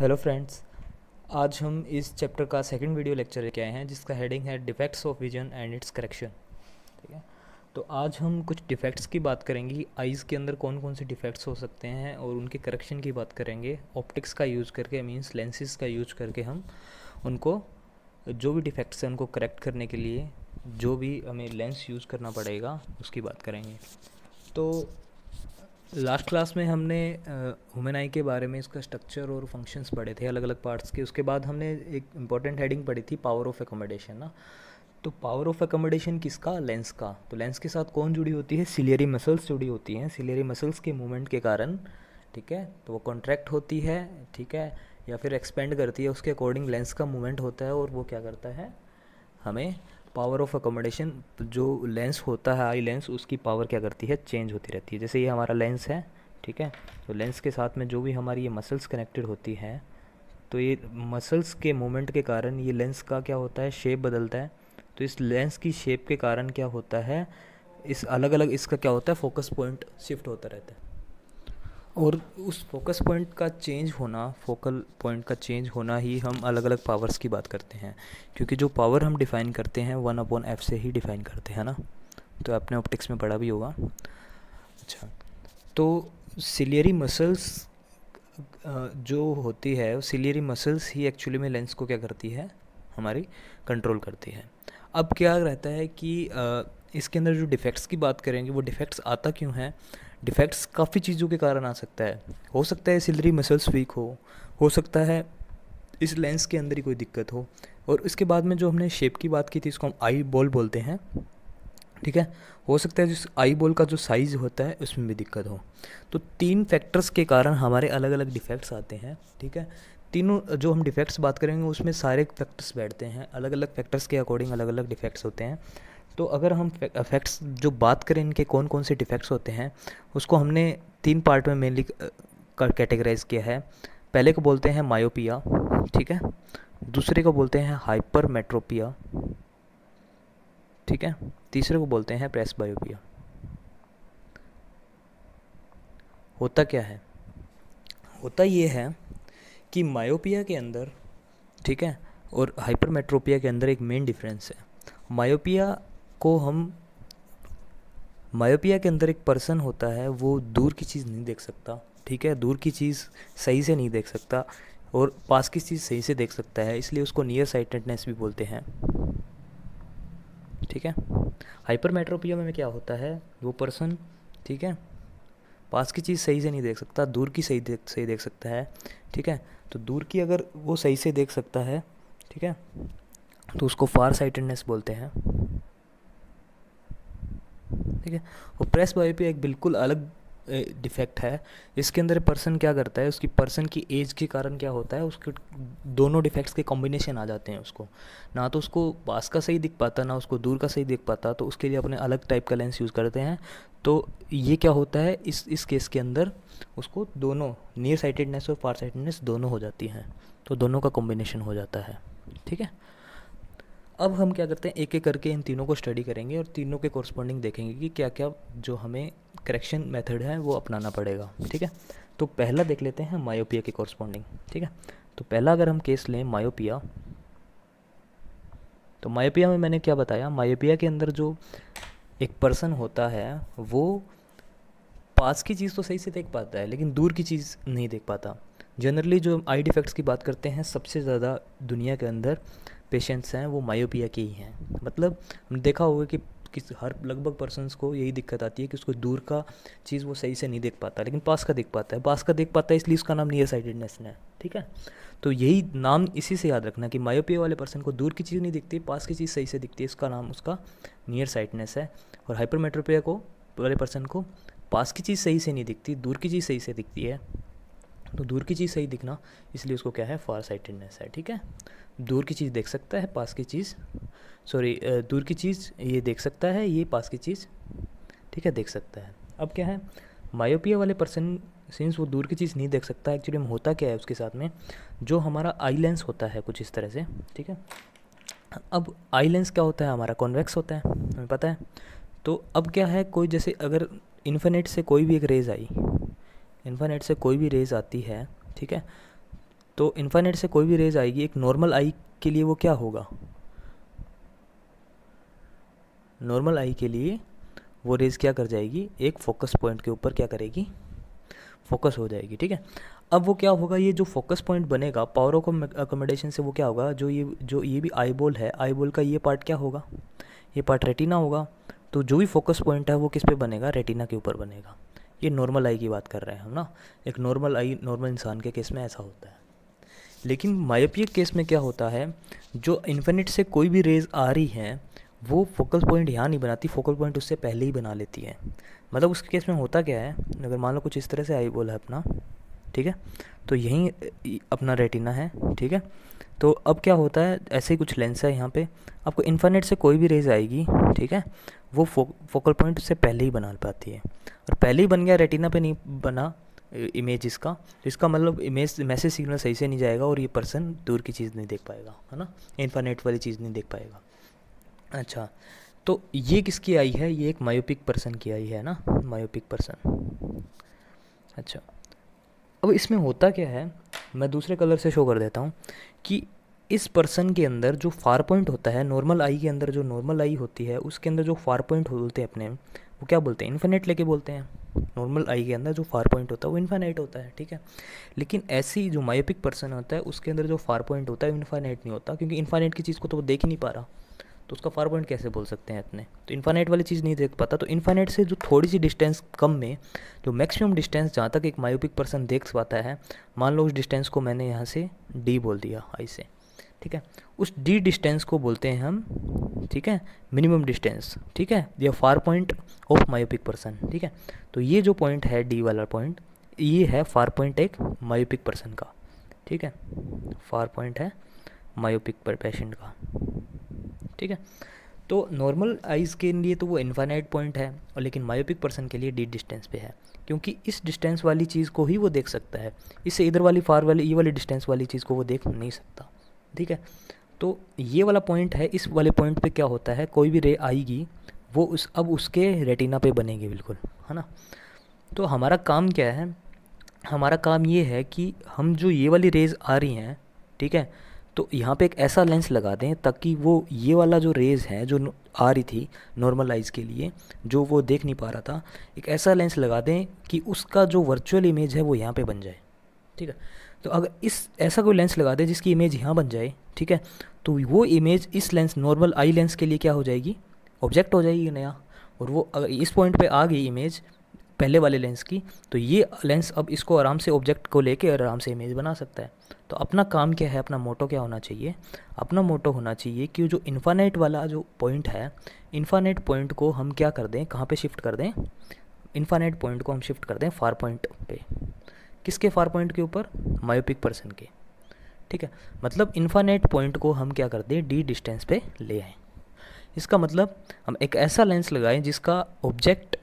hello friends आज हम इस चैप्टर का सेकंड वीडियो लेक्चर लेके आए हैं जिसका हेडिंग है defects of vision and its correction ठीक है तो आज हम कुछ डिफेक्ट्स की बात करेंगे आइज़ के अंदर कौन कौन से डिफेक्ट्स हो सकते हैं और उनके करेक्शन की बात करेंगे ऑप्टिक्स का यूज़ करके मीन्स लेंसेज का यूज करके हम उनको जो भी डिफेक्ट्स हैं उनको करेक्ट करने के लिए जो भी हमें लेंस यूज़ करना पड़ेगा उसकी बात करेंगे तो लास्ट क्लास में हमने हुमेन आई के बारे में इसका स्ट्रक्चर और फंक्शंस पढ़े थे अलग अलग पार्ट्स के उसके बाद हमने एक इम्पॉर्टेंट हेडिंग पढ़ी थी पावर ऑफ एकोमोडेशन ना तो पावर ऑफ एकोमोडेशन किसका लेंस का तो लेंस के साथ कौन जुड़ी होती है सिलियरी मसल्स जुड़ी होती हैं सिलियरी मसल्स के मूवमेंट के कारण ठीक है तो वो कॉन्ट्रैक्ट होती है ठीक है या फिर एक्सपेंड करती है उसके अकॉर्डिंग लेंस का मूवमेंट होता है और वो क्या करता है हमें पावर ऑफ अकोमोडेशन जो लेंस होता है आई लेंस उसकी पावर क्या करती है चेंज होती रहती है जैसे ये हमारा लेंस है ठीक है तो लेंस के साथ में जो भी हमारी ये मसल्स कनेक्टेड होती हैं तो ये मसल्स के मूवमेंट के कारण ये लेंस का क्या होता है शेप बदलता है तो इस लेंस की शेप के कारण क्या होता है इस अलग अलग इसका क्या होता है फोकस पॉइंट शिफ्ट होता रहता है और उस फोकस पॉइंट का चेंज होना फोकल पॉइंट का चेंज होना ही हम अलग अलग पावर्स की बात करते हैं क्योंकि जो पावर हम डिफ़ाइन करते हैं वन अपॉन एफ से ही डिफ़ाइन करते हैं ना तो आपने ऑप्टिक्स में पढ़ा भी होगा अच्छा तो सिलियरी मसल्स जो होती है सिलियरी मसल्स ही एक्चुअली में लेंस को क्या करती है हमारी कंट्रोल करती है अब क्या रहता है कि इसके अंदर जो डिफ़ेक्ट्स की बात करेंगे वो डिफ़ेक्ट्स आता क्यों है डिफेक्ट्स काफ़ी चीज़ों के कारण आ सकता है हो सकता है सिलरी मसल्स वीक हो हो सकता है इस लेंस के अंदर ही कोई दिक्कत हो और इसके बाद में जो हमने शेप की बात की थी इसको हम आई बॉल बोलते हैं ठीक है हो सकता है जिस आई बॉल का जो साइज़ होता है उसमें भी दिक्कत हो तो तीन फैक्टर्स के कारण हमारे अलग अलग डिफेक्ट्स आते हैं ठीक है तीनों जो हम डिफेक्ट्स बात करेंगे उसमें सारे फैक्टर्स बैठते हैं अलग अलग फैक्टर्स के अकॉर्डिंग अलग अलग डिफेक्ट्स होते हैं तो अगर हम फैक्ट्स जो बात करें इनके कौन कौन से डिफेक्ट्स होते हैं उसको हमने तीन पार्ट में मेनली कैटेगराइज किया है पहले को बोलते हैं मायोपिया ठीक है दूसरे को बोलते हैं हाइपर मेट्रोपिया ठीक है तीसरे को बोलते हैं प्रेस बायोपिया होता क्या है होता ये है कि मायोपिया के अंदर ठीक है और हाइपरमेट्रोपिया के अंदर एक मेन डिफरेंस है मायोपिया को हम मायोपिया के अंदर एक पर्सन होता है वो दूर की चीज़ नहीं देख सकता ठीक है दूर की चीज़ सही से नहीं देख सकता और पास की चीज़ सही से देख सकता है इसलिए उसको नियर साइटेडनेस भी बोलते हैं ठीक है हाइपर मेट्रोपिया में क्या होता है वो पर्सन ठीक है पास की चीज़ सही से नहीं देख सकता दूर की सही देख सही देख सकता है ठीक है तो दूर की अगर वो सही से देख सकता है ठीक है तो उसको फार साइटेडनेस बोलते हैं ठीक है और प्रेस बायो पे एक बिल्कुल अलग डिफेक्ट है इसके अंदर पर्सन क्या करता है उसकी पर्सन की एज के कारण क्या होता है उसके दोनों डिफेक्ट्स के कॉम्बिनेशन आ जाते हैं उसको ना तो उसको पास का सही दिख पाता ना उसको दूर का सही दिख पाता तो उसके लिए अपने अलग टाइप का लेंस यूज़ करते हैं तो ये क्या होता है इस इस केस के अंदर उसको दोनों नियर साइटेडनेस और फार साइटेडनेस दोनों हो जाती हैं तो दोनों का कॉम्बिनेशन हो जाता है ठीक है अब हम क्या करते हैं एक एक करके इन तीनों को स्टडी करेंगे और तीनों के कॉरस्पॉन्डिंग देखेंगे कि क्या क्या जो हमें करेक्शन मेथड है वो अपनाना पड़ेगा ठीक है तो पहला देख लेते हैं मायोपिया के कॉरस्पॉन्डिंग ठीक है तो पहला अगर हम केस लें मायोपिया तो मायोपिया में मैंने क्या बताया मायोपिया के अंदर जो एक पर्सन होता है वो पास की चीज़ तो सही से देख पाता है लेकिन दूर की चीज़ नहीं देख पाता जनरली जो आई डिफेक्ट्स की बात करते हैं सबसे ज़्यादा दुनिया के अंदर पेशेंट्स हैं वो मायोपिया के ही हैं मतलब देखा होगा कि किस हर लगभग पर्सनस को यही दिक्कत आती है कि उसको दूर का चीज़ वो सही से नहीं देख पाता लेकिन पास का देख पाता है पास का देख पाता है इसलिए उसका नाम नियर साइडेडनेस है ठीक है तो यही नाम इसी से याद रखना कि मायोपिया वाले पर्सन को दूर की चीज़ नहीं दिखती पास की चीज़ सही से दिखती है इसका नाम उसका नियर साइडनेस है और हाइपरमेट्रोपिया को वाले पर्सन को पास की चीज़ सही से नहीं दिखती दूर की चीज़ सही से दिखती है तो दूर की चीज़ सही दिखना इसलिए उसको क्या है फार साइटेडनेस है ठीक है दूर की चीज़ देख सकता है पास की चीज़ सॉरी दूर की चीज़ ये देख सकता है ये पास की चीज़ ठीक है देख सकता है अब क्या है मायोपिया वाले पर्सन सिंस वो दूर की चीज़ नहीं देख सकता एक्चुअली में होता क्या है उसके साथ में जो हमारा आई लेंस होता है कुछ इस तरह से ठीक है अब आई लेंस क्या होता है हमारा कॉन्वेक्स होता है हमें पता है तो अब क्या है कोई जैसे अगर इन्फिनेट से कोई भी एक रेज आई इन्फानेट से कोई भी रेज़ आती है ठीक है तो इन्फानेट से कोई भी रेज़ आएगी एक नॉर्मल आई के लिए वो क्या होगा नॉर्मल आई के लिए वो रेज़ क्या कर जाएगी एक फोकस पॉइंट के ऊपर क्या करेगी फोकस हो जाएगी ठीक है अब वो क्या होगा ये जो फोकस पॉइंट बनेगा पावर ऑफ अकोमोडेशन से वो क्या होगा जो ये जो ये भी आई बोल है आई बोल का ये पार्ट क्या होगा ये पार्ट रेटिना होगा तो जो भी फोकस पॉइंट है वो किस पे बनेगा रेटिना के ऊपर बनेगा ये नॉर्मल आई की बात कर रहे हैं हम ना एक नॉर्मल आई नॉर्मल इंसान के केस में ऐसा होता है लेकिन मायोपिया केस में क्या होता है जो इन्फिनिट से कोई भी रेज आ रही है वो फोकल पॉइंट यहाँ नहीं बनाती फोकल पॉइंट उससे पहले ही बना लेती है मतलब उसके केस में होता क्या है अगर मान लो कुछ इस तरह से आई बोला है अपना ठीक है तो यहीं अपना रेटिना है ठीक है तो अब क्या होता है ऐसे ही कुछ लेंस है यहाँ पे आपको इन्फिनिट से कोई भी रेज आएगी ठीक है वो फो, फोकल पॉइंट उससे पहले ही बना पाती है और पहले ही बन गया रेटिना पे नहीं बना इमेज इसका तो इसका मतलब इमेज मैसेज सिग्नल सही से नहीं जाएगा और ये पर्सन दूर की चीज़ नहीं देख पाएगा है ना इंटरनेट वाली चीज़ नहीं देख पाएगा अच्छा तो ये किसकी आई है ये एक मायोपिक पर्सन की आई है ना मायोपिक पर्सन अच्छा अब इसमें होता क्या है मैं दूसरे कलर से शो कर देता हूँ कि इस पर्सन के अंदर जो फार पॉइंट होता है नॉर्मल आई के अंदर जो नॉर्मल आई होती है उसके अंदर जो फार पॉइंट बोलते हैं अपने वो क्या बोलते हैं इन्फिनेट लेके बोलते हैं नॉर्मल आई के अंदर जो फार पॉइंट होता है वो इन्फाइनाइट होता है ठीक है लेकिन ऐसी जो मायोपिक पर्सन होता है उसके अंदर जो फार पॉइंट होता है इन्फाइनाइट नहीं होता क्योंकि इन्फाइनाइट की चीज़ को तो वो देख ही नहीं पा रहा तो उसका फार पॉइंट कैसे बोल सकते हैं अपने तो इन्फाइनाइट वाली चीज़ नहीं देख पाता तो इन्फाइनाइट से जो थोड़ी सी डिस्टेंस कम में जो मैक्सिमम डिस्टेंस जहाँ तक एक मायोपिक पर्सन देख पाता है मान लो उस डिस्टेंस को मैंने यहाँ से डी बोल दिया आई से ठीक है उस डी डिस्टेंस को बोलते हैं हम ठीक है मिनिमम डिस्टेंस ठीक है या far point of myopic person ठीक है तो ये जो पॉइंट है डी वाला पॉइंट ये है फार पॉइंट एक मायोपिक पर्सन का ठीक है फार पॉइंट है मायोपिक पर पेशेंट का ठीक है तो नॉर्मल आइज़ के लिए तो वो इन्फाइनाइट पॉइंट है और लेकिन मायोपिक पर्सन के लिए डी डिस्टेंस पे है क्योंकि इस डिस्टेंस वाली चीज़ को ही वो देख सकता है इससे इधर वाली फार वाली ये वाली डिस्टेंस वाली चीज़ को वो देख नहीं सकता ठीक है तो ये वाला पॉइंट है इस वाले पॉइंट पे क्या होता है कोई भी रे आएगी वो उस अब उसके रेटिना पे बनेगी बिल्कुल है ना तो हमारा काम क्या है हमारा काम ये है कि हम जो ये वाली रेज़ आ रही हैं ठीक है तो यहाँ पे एक ऐसा लेंस लगा दें ताकि वो ये वाला जो रेज़ है जो आ रही थी नॉर्मलाइज के लिए जो वो देख नहीं पा रहा था एक ऐसा लेंस लगा दें कि उसका जो वर्चुअल इमेज है वो यहाँ पर बन जाए ठीक है तो अगर इस ऐसा कोई लेंस लगा दे जिसकी इमेज यहाँ बन जाए ठीक है तो वो इमेज इस लेंस नॉर्मल आई लेंस के लिए क्या हो जाएगी ऑब्जेक्ट हो जाएगी नया और वो अगर इस पॉइंट पे आ गई इमेज पहले वाले लेंस की तो ये लेंस अब इसको आराम से ऑब्जेक्ट को लेके और आराम से इमेज बना सकता है तो अपना काम क्या है अपना मोटो क्या होना चाहिए अपना मोटो होना चाहिए कि जो इन्फानेट वाला जो पॉइंट है इन्फानेट पॉइंट को हम क्या कर दें कहाँ पे शिफ्ट कर दें इन्फानेट पॉइंट को हम शिफ्ट कर दें फार पॉइंट पे किसके फार पॉइंट के ऊपर मायोपिक पर्सन के ठीक है मतलब इन्फानेट पॉइंट को हम क्या करते हैं डी डिस्टेंस पे ले आए इसका मतलब हम एक ऐसा लेंस लगाएं जिसका ऑब्जेक्ट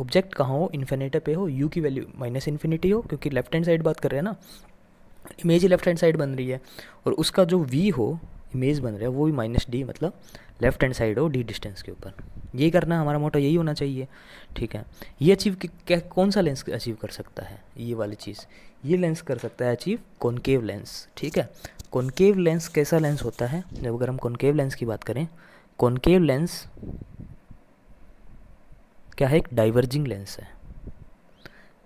ऑब्जेक्ट कहाँ हो इन्फिनेट पे हो यू की वैल्यू माइनस इन्फिनिटी हो क्योंकि लेफ्ट हैंड साइड बात कर रहे हैं ना इमेज लेफ्ट हैंड साइड बन रही है और उसका जो वी हो इमेज बन रहा है वो भी माइनस डी मतलब लेफ्ट हैंड साइड हो डी डिस्टेंस के ऊपर ये करना हमारा मोटो यही होना चाहिए ठीक है ये अचीव क्या कौन सा लेंस अचीव कर सकता है ये वाली चीज़ ये लेंस कर सकता है अचीव कॉन्केव लेंस ठीक है कॉन्केव लेंस कैसा लेंस होता है जब अगर हम कॉन्केव लेंस की बात करें कॉन्केव लेंस क्या है एक डाइवर्जिंग लेंस है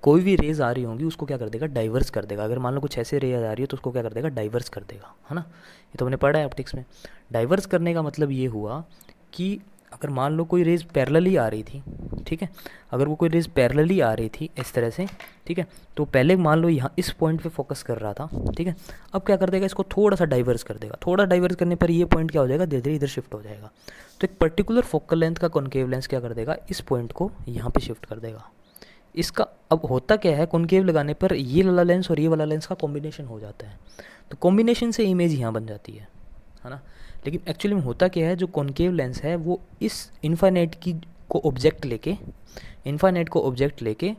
कोई भी रेज आ रही होंगी उसको क्या कर देगा डाइवर्स कर देगा अगर मान लो कुछ ऐसे रेज आ रही है तो उसको क्या कर देगा डाइवर्स कर देगा है ना ये तो हमने पढ़ा है ऑप्टिक्स में डाइवर्स करने का मतलब ये हुआ कि अगर मान लो कोई रेज पैरल ही आ रही थी ठीक है अगर वो कोई रेज पैरल ही आ रही थी इस तरह से ठीक है तो पहले मान लो यहाँ इस पॉइंट पे फोकस कर रहा था ठीक है अब क्या कर देगा इसको थोड़ा सा डाइवर्स कर देगा थोड़ा डाइवर्स करने पर ये पॉइंट क्या हो जाएगा धीरे धीरे इधर शिफ्ट हो जाएगा तो एक पर्टिकुलर फोकल लेंथ का कॉन्केव लेंस क्या कर देगा इस पॉइंट को यहाँ पर शिफ्ट कर देगा इसका अब होता क्या है कॉन्केव लगाने पर ये वाला लेंस और ये वाला लेंस का कॉम्बिनेशन हो जाता है तो कॉम्बिनेशन से इमेज यहाँ बन जाती है है ना लेकिन एक्चुअली में होता क्या है जो कॉन्केव लेंस है वो इस इन्फानेट की को ऑब्जेक्ट लेके इन्फानेट को ऑब्जेक्ट लेके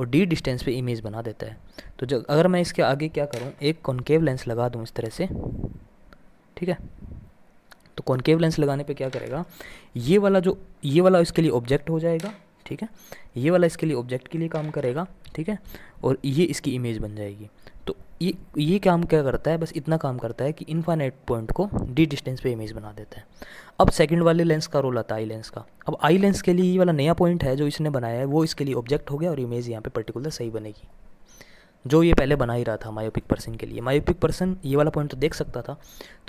और डी डिस्टेंस पे इमेज बना देता है तो जब अगर मैं इसके आगे क्या करूँ एक कॉन्केव लेंस लगा दूँ इस तरह से ठीक है तो कॉन्केव लेंस लगाने पे क्या करेगा ये वाला जो ये वाला इसके लिए ऑब्जेक्ट हो जाएगा ठीक है ये वाला इसके लिए ऑब्जेक्ट के लिए काम करेगा ठीक है और ये इसकी इमेज बन जाएगी तो ये ये काम क्या करता है बस इतना काम करता है कि इन्फानेट पॉइंट को डी डिस्टेंस पे इमेज बना देता है अब सेकंड वाले लेंस का रोल आता है आई लेंस का अब आई लेंस के लिए ये वाला नया पॉइंट है जो इसने बनाया है वो इसके लिए ऑब्जेक्ट हो गया और इमेज यहाँ पे पर्टिकुलर सही बनेगी जो ये पहले बना ही रहा था मायोपिक पर्सन के लिए मायोपिक पर्सन ये वाला पॉइंट तो देख सकता था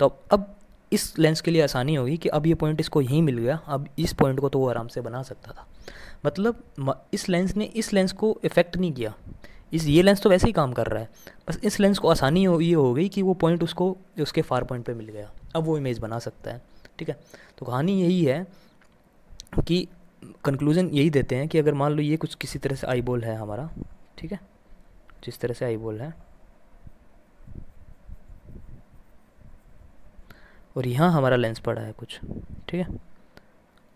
तो अब इस लेंस के लिए आसानी होगी कि अब ये पॉइंट इसको यहीं मिल गया अब इस पॉइंट को तो वो आराम से बना सकता था मतलब इस लेंस ने इस लेंस को इफ़ेक्ट नहीं किया इस ये लेंस तो वैसे ही काम कर रहा है बस इस लेंस को आसानी हो ये हो गई कि वो पॉइंट उसको उसके फार पॉइंट पे मिल गया अब वो इमेज बना सकता है ठीक है तो कहानी यही है कि कंक्लूजन यही देते हैं कि अगर मान लो ये कुछ किसी तरह से आई बोल है हमारा ठीक है जिस तरह से आई बोल है और यहाँ हमारा लेंस पड़ा है कुछ ठीक है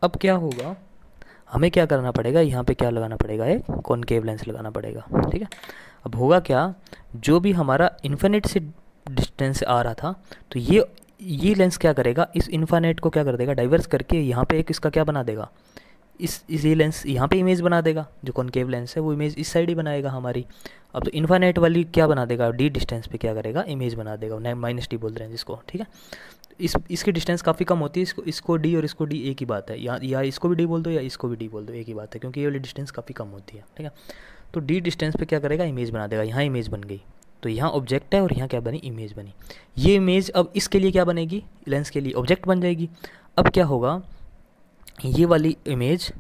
अब क्या होगा हमें क्या करना पड़ेगा यहाँ पे क्या लगाना पड़ेगा एक कॉनकेव लेंस लगाना पड़ेगा ठीक है अब होगा क्या जो भी हमारा इन्फिनिट से डिस्टेंस आ रहा था तो ये ये लेंस क्या करेगा इस इन्फानेट को क्या कर देगा डाइवर्स करके यहाँ पे एक इसका क्या बना देगा इस इस ये लेंस यहाँ पे इमेज बना देगा जो कॉनकेव लेंस है वो इमेज इस साइड ही बनाएगा हमारी अब तो इन्फानेट वाली क्या बना देगा डी डिस्टेंस पे क्या करेगा इमेज बना देगा माइनस डी बोल रहे हैं जिसको ठीक है इस इसकी डिस्टेंस काफ़ी कम होती है इसको इसको डी और इसको डी एक ही बात है या या इसको भी डी बोल दो या इसको भी डी बोल दो एक ही बात है क्योंकि ये वाली डिस्टेंस काफ़ी कम होती है ठीक है तो डी डिस्टेंस पे क्या करेगा इमेज बना देगा यहाँ इमेज बन गई तो यहाँ ऑब्जेक्ट है और यहाँ क्या बनी इमेज बनी ये इमेज अब इसके लिए क्या बनेगी लेंस के लिए ऑब्जेक्ट बन जाएगी अब क्या होगा ये वाली इमेज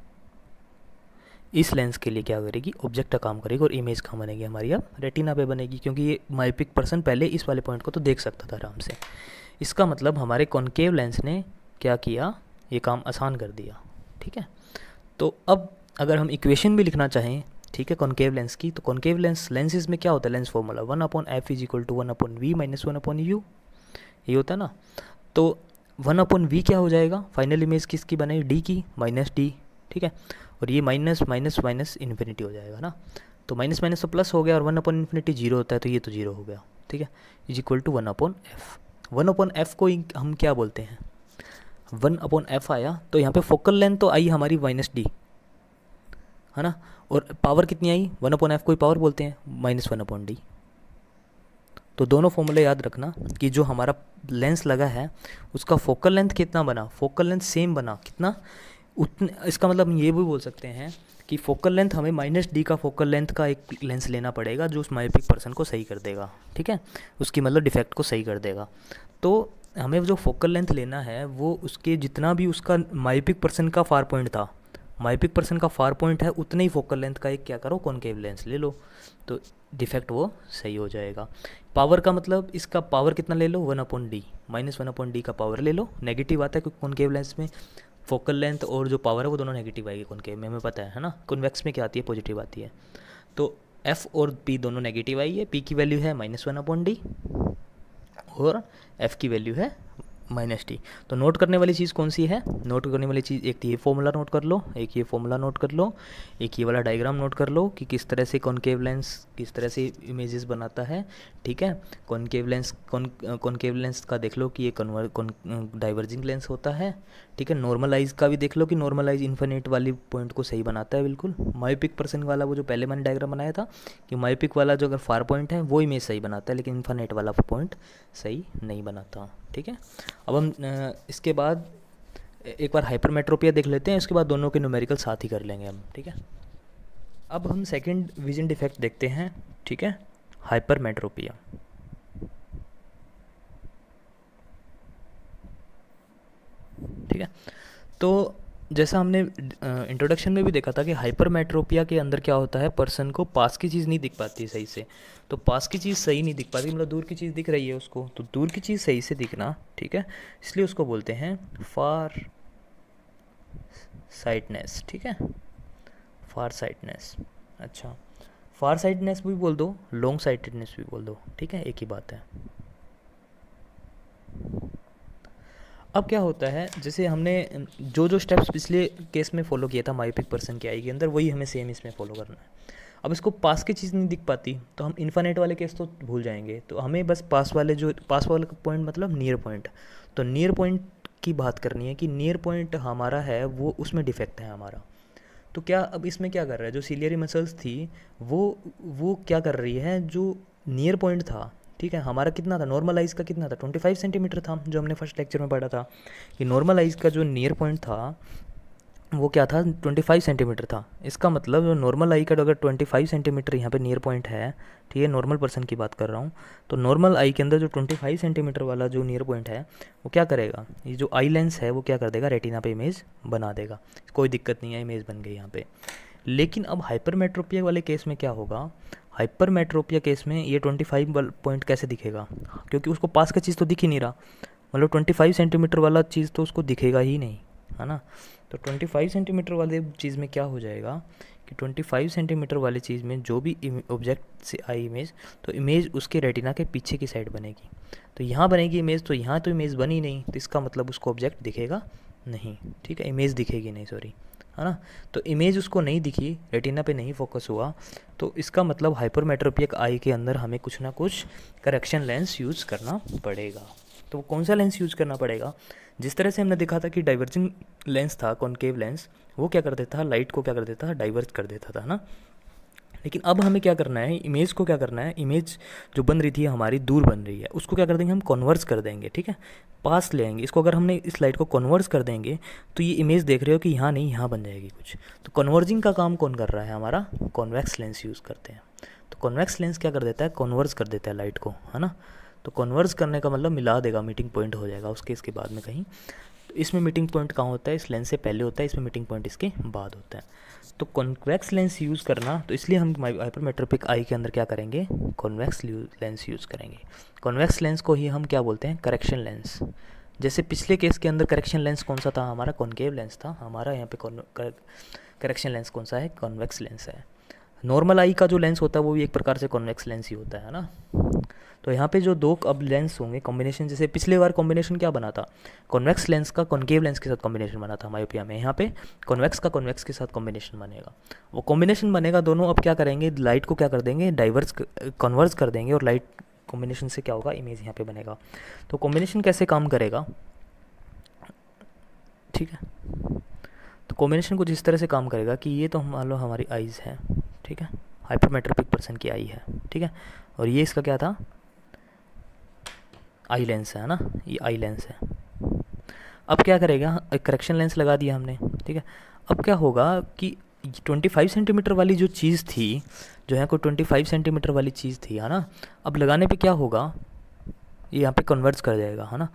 इस लेंस के लिए क्या करेगी ऑब्जेक्ट का काम करेगी और इमेज कहाँ बनेगी हमारी अब रेटिना पे बनेगी क्योंकि ये माइपिक पर्सन पहले इस वाले पॉइंट को तो देख सकता था आराम से इसका मतलब हमारे कॉन्केव लेंस ने क्या किया ये काम आसान कर दिया ठीक है तो अब अगर हम इक्वेशन भी लिखना चाहें ठीक है कॉन्केव लेंस की तो कॉन्केव लेंस लेंसेज में क्या होता है lens formula one upon F is equal to one upon V minus one upon U ये होता है ना तो वन अपॉन वी क्या हो जाएगा फाइनल इमेज किसकी बनाई डी की माइनस डी ठीक है और ये माइनस माइनस माइनस इन्फिनिटी हो जाएगा ना तो माइनस माइनस तो प्लस हो गया और वन अपॉन इन्फिनिटी जीरो होता है तो ये तो जीरो हो गया ठीक है is equal to one upon F one upon F को हम क्या बोलते हैं वन अपॉन एफ आया तो यहाँ पे फोकल लेंथ तो आई हमारी माइनस डी है ना और पावर कितनी आई वन अपॉन एफ को ही पावर बोलते हैं माइनस वन अपॉन डी तो दोनों फॉर्मूले याद रखना कि जो हमारा लेंस लगा है उसका फोकल लेंथ कितना बना फोकल लेंथ सेम बना कितना उतने इसका मतलब हम ये भी बोल सकते हैं कि फोकल लेंथ हमें माइनस डी का फोकल लेंथ का एक लेंस लेना पड़ेगा जो उस माइपिक पर्सन को सही कर देगा ठीक है उसकी मतलब डिफेक्ट को सही कर देगा तो हमें जो फोकल लेंथ लेना है वो उसके जितना भी उसका मायोपिक पर्सन का फार पॉइंट था माइपिक पर्सन का फार पॉइंट है उतने ही फोकल लेंथ का एक क्या करो कॉनकेव लेंस ले लो तो डिफेक्ट वो सही हो जाएगा पावर का मतलब इसका पावर कितना ले लो one upon D minus one upon D का पावर ले लो नेगेटिव आता है क्योंकि कॉनकेव लेंस में फोकल लेंथ और जो पावर है वो दोनों नेगेटिव आएगी के में हमें पता है है ना कन्वेक्स में क्या आती है पॉजिटिव आती है तो एफ और पी दोनों नेगेटिव आई है पी की वैल्यू है माइनस वन अपॉन डी और एफ की वैल्यू है माइनस टी तो नोट करने वाली चीज़ कौन सी है नोट करने वाली चीज़ एक तो ये फॉर्मूला नोट कर लो एक ये फॉर्मूला नोट कर लो एक ये वाला डायग्राम नोट कर लो कि किस तरह से कॉनकेव लेंस किस तरह से इमेजेस बनाता है ठीक है कॉनकेव लेंस कॉनकेव लेंस का देख लो कि ये कॉन डाइवर्जिंग लेंस होता है ठीक है नॉर्मलाइज का भी देख लो कि नॉर्मलाइज इन्फिनिट वाली पॉइंट को सही बनाता है बिल्कुल मायोपिक पर्सन वाला वो जो पहले मैंने डायग्राम बनाया था कि मायोपिक वाला जो अगर फार पॉइंट है वो इमेज सही बनाता है लेकिन इन्फिनिट वाला पॉइंट सही नहीं बनाता ठीक है अब हम इसके बाद एक बार हाइपरमेट्रोपिया देख लेते हैं उसके बाद दोनों के न्यूमेरिकल साथ ही कर लेंगे हम ठीक है अब हम सेकेंड विजन डिफेक्ट देखते हैं ठीक है हाइपरमेट्रोपिया ठीक है तो जैसा हमने इंट्रोडक्शन में भी देखा था कि हाइपर मेट्रोपिया के अंदर क्या होता है पर्सन को पास की चीज़ नहीं दिख पाती सही से तो पास की चीज़ सही नहीं दिख पाती मतलब दूर की चीज़ दिख रही है उसको तो दूर की चीज़ सही से दिखना ठीक है इसलिए उसको बोलते हैं फार साइटनेस ठीक है फार साइटनेस अच्छा फार साइटनेस भी बोल दो लॉन्ग साइटनेस भी बोल दो ठीक है एक ही बात है अब क्या होता है जैसे हमने जो जो स्टेप्स पिछले केस में फॉलो किया था मायोपिक पर्सन के आई के अंदर वही हमें सेम इसमें फॉलो करना है अब इसको पास की चीज़ नहीं दिख पाती तो हम इन्फानेट वाले केस तो भूल जाएंगे तो हमें बस पास वाले जो पास वाले पॉइंट मतलब नियर पॉइंट तो नियर पॉइंट की बात करनी है कि नियर पॉइंट हमारा है वो उसमें डिफेक्ट है हमारा तो क्या अब इसमें क्या कर रहा है जो सीलियरी मसल्स थी वो वो क्या कर रही है जो नियर पॉइंट था ठीक है हमारा कितना था नॉर्मल आइज़ का कितना था ट्वेंटी फाइव सेंटीमीटर था जो हमने फर्स्ट लेक्चर में पढ़ा था कि नॉर्मल आइज़ का जो नियर पॉइंट था वो क्या था 25 सेंटीमीटर था इसका मतलब नॉर्मल आई का अगर 25 सेंटीमीटर यहाँ पे नियर पॉइंट है ठीक है नॉर्मल पर्सन की बात कर रहा हूँ तो नॉर्मल आई के अंदर जो 25 सेंटीमीटर वाला जो नियर पॉइंट है वो क्या करेगा ये जो आई लेंस है वो क्या कर देगा रेटिना पे इमेज बना देगा कोई दिक्कत नहीं है इमेज बन गई यहाँ पर लेकिन अब हाइपर मेट्रोपिया वाले केस में क्या होगा हाइपरमेट्रोपिया केस में ये ट्वेंटी फाइव पॉइंट कैसे दिखेगा क्योंकि उसको पास का चीज़ तो दिख ही नहीं रहा मतलब ट्वेंटी फाइव सेंटीमीटर वाला चीज़ तो उसको दिखेगा ही नहीं है ना तो ट्वेंटी फाइव सेंटीमीटर वाले चीज़ में क्या हो जाएगा कि 25 सेंटीमीटर वाली चीज़ में जो भी ऑब्जेक्ट से आई इमेज तो इमेज उसके रेटिना के पीछे की साइड बनेगी तो यहाँ बनेगी इमेज तो यहाँ तो इमेज बनी नहीं तो इसका मतलब उसको ऑब्जेक्ट दिखेगा नहीं ठीक है इमेज दिखेगी नहीं सॉरी है ना तो इमेज उसको नहीं दिखी रेटिना पे नहीं फोकस हुआ तो इसका मतलब हाइपरमेट्रोपिक आई के अंदर हमें कुछ ना कुछ करेक्शन लेंस यूज़ करना पड़ेगा तो कौन सा लेंस यूज़ करना पड़ेगा जिस तरह से हमने देखा था कि डाइवर्जिंग लेंस था कॉन्केव लेंस वो क्या कर देता था लाइट को क्या कर देता था डाइवर्ज कर देता था ना लेकिन अब हमें क्या करना है इमेज को क्या करना है इमेज जो बन रही थी हमारी दूर बन रही है उसको क्या कर देंगे हम कॉन्वर्स कर देंगे ठीक है पास ले आएंगे इसको अगर हमने इस लाइट को कन्वर्स कर देंगे तो ये इमेज देख रहे हो कि यहाँ नहीं यहाँ बन जाएगी कुछ तो कन्वर्जिंग का काम कौन कर रहा है हमारा कॉन्वैक्स लेंस यूज़ करते हैं तो कॉन्वैक्स लेंस क्या कर देता है कॉन्वर्स कर देता है लाइट को है ना तो कॉन्वर्स करने का मतलब मिला देगा मीटिंग पॉइंट हो जाएगा उसके इसके बाद में कहीं तो इसमें मीटिंग पॉइंट कहाँ होता है इस लेंस से पहले होता है इसमें मीटिंग पॉइंट इसके बाद होता है तो कॉन्वेक्स लेंस यूज़ करना तो इसलिए हम हाइपरमेट्रोपिक आई के अंदर क्या करेंगे कॉन्वेक्स लेंस यूज़ करेंगे कॉन्वेक्स लेंस को ही हम क्या बोलते हैं करेक्शन लेंस जैसे पिछले केस के अंदर करेक्शन लेंस कौन सा था हमारा कॉन्केव लेंस था हमारा यहाँ पे करेक्शन लेंस कौन सा है कॉन्वेक्स लेंस है नॉर्मल आई का जो लेंस होता है वो भी एक प्रकार से कॉन्वेक्स लेंस ही होता है ना तो यहाँ पे जो दो अब लेंस होंगे कॉम्बिनेशन जैसे पिछले बार कॉम्बिनेशन क्या बना था कॉन्वेक्स लेंस का कॉन्केव लेंस के साथ कॉम्बिनेशन बना था माओपिया में यहाँ पे कॉन्वेक्स का कॉन्वेक्स के साथ कॉम्बिनेशन बनेगा वो कॉम्बिनेशन बनेगा दोनों अब क्या करेंगे लाइट को क्या कर देंगे डाइवर्स कन्वर्स कर देंगे और लाइट कॉम्बिनेशन से क्या होगा इमेज यहाँ पे बनेगा तो कॉम्बिनेशन कैसे काम करेगा ठीक है तो कॉम्बिनेशन कुछ इस तरह से काम करेगा कि ये तो मान लो हमारी आइज़ है ठीक है हाइपरमेट्रोपिक पर्सन की आई है ठीक है और ये इसका क्या था आई लेंस है ना ये आई लेंस है अब क्या करेगा एक करेक्शन लेंस लगा दिया हमने ठीक है अब क्या होगा कि 25 सेंटीमीटर वाली जो चीज़ थी जो है कोई 25 सेंटीमीटर वाली चीज़ थी है ना अब लगाने पे क्या होगा ये यहाँ पे कन्वर्ट्स कर जाएगा है ना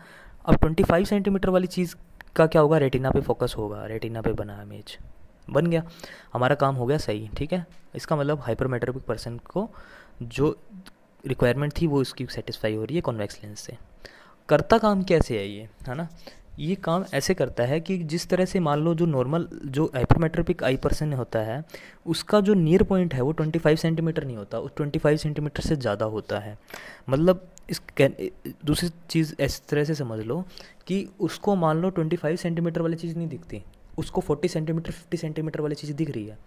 अब 25 सेंटीमीटर वाली चीज़ का क्या होगा रेटिना पे फोकस होगा रेटिना पे बना इमेज बन गया हमारा काम हो गया सही ठीक है इसका मतलब हाइपरमेट्रोपिक पर्सन को जो रिक्वायरमेंट थी वो इसकी सेटिस्फाई हो रही है कॉन्वेक्स लेंस से करता काम कैसे है ये है ना ये काम ऐसे करता है कि जिस तरह से मान लो जो नॉर्मल जो हाइपरमेट्रोपिक आई पर्सन होता है उसका जो नियर पॉइंट है वो 25 सेंटीमीटर नहीं होता उस 25 सेंटीमीटर से ज़्यादा होता है मतलब इस दूसरी चीज़ इस तरह से समझ लो कि उसको मान लो 25 सेंटीमीटर वाली चीज़ नहीं दिखती उसको 40 सेंटीमीटर 50 सेंटीमीटर वाली चीज़ दिख रही है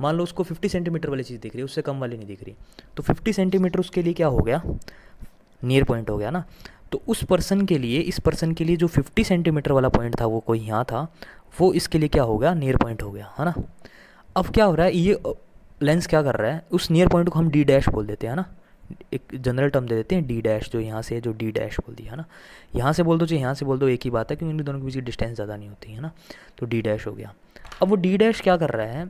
मान लो उसको 50 सेंटीमीटर वाली चीज़ दिख रही है उससे कम वाली नहीं दिख रही तो 50 सेंटीमीटर उसके लिए क्या हो गया नियर पॉइंट हो गया ना तो उस पर्सन के लिए इस पर्सन के लिए जो 50 सेंटीमीटर वाला पॉइंट था वो कोई यहाँ था वो इसके लिए क्या हो गया नियर पॉइंट हो गया है ना अब क्या हो रहा है ये लेंस क्या कर रहा है उस नियर पॉइंट को हम डी डैश बोल देते हैं ना एक जनरल टर्म दे देते हैं डी डैश जो यहाँ से जो डी डैश बोल दिया है ना यहाँ से बोल दो जो यहाँ से बोल दो एक ही बात है क्योंकि दोनों के बीच डिस्टेंस ज़्यादा नहीं होती है ना तो डी डैश हो गया अब वो डी डैश क्या कर रहा है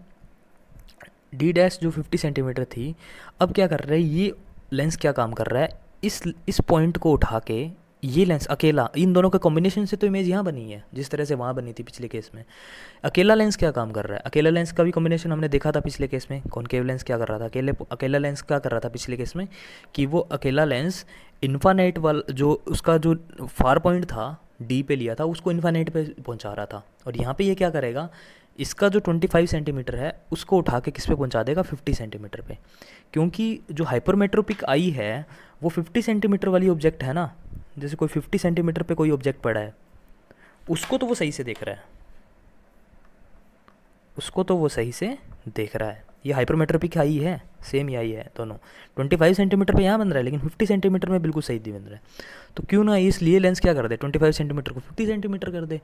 डी डैश जो 50 सेंटीमीटर थी अब क्या कर रहा है ये लेंस क्या काम कर रहा है इस इस पॉइंट को उठा के ये लेंस अकेला इन दोनों के कॉम्बिनेशन से तो इमेज यहाँ बनी है जिस तरह से वहाँ बनी थी पिछले केस में अकेला लेंस क्या काम कर रहा है अकेला लेंस का भी कॉम्बिनेशन हमने देखा था पिछले केस में कॉन्केव लेंस क्या कर रहा था अकेले अकेला लेंस क्या कर रहा था पिछले केस में कि वो अकेला लेंस इन्फानेट वाल जो उसका जो फार पॉइंट था डी पे लिया था उसको इन्फानेट पे पहुंचा रहा था और यहाँ पे ये क्या करेगा इसका जो 25 सेंटीमीटर है उसको उठा के किस पे पहुंचा देगा 50 सेंटीमीटर पे क्योंकि जो हाइपरमेट्रोपिक आई है वो 50 सेंटीमीटर वाली ऑब्जेक्ट है ना जैसे कोई 50 सेंटीमीटर पे कोई ऑब्जेक्ट पड़ा है उसको तो वो सही से देख रहा है उसको तो वो सही से देख रहा है ये हाइपरमेट्रोपिक आई है सेम यही है दोनों 25 सेंटीमीटर पे यहाँ बन रहा है लेकिन 50 सेंटीमीटर में बिल्कुल सही दी बन रहा है तो क्यों ना इसलिए लेंस क्या कर दे 25 सेंटीमीटर को 50 सेंटीमीटर कर दे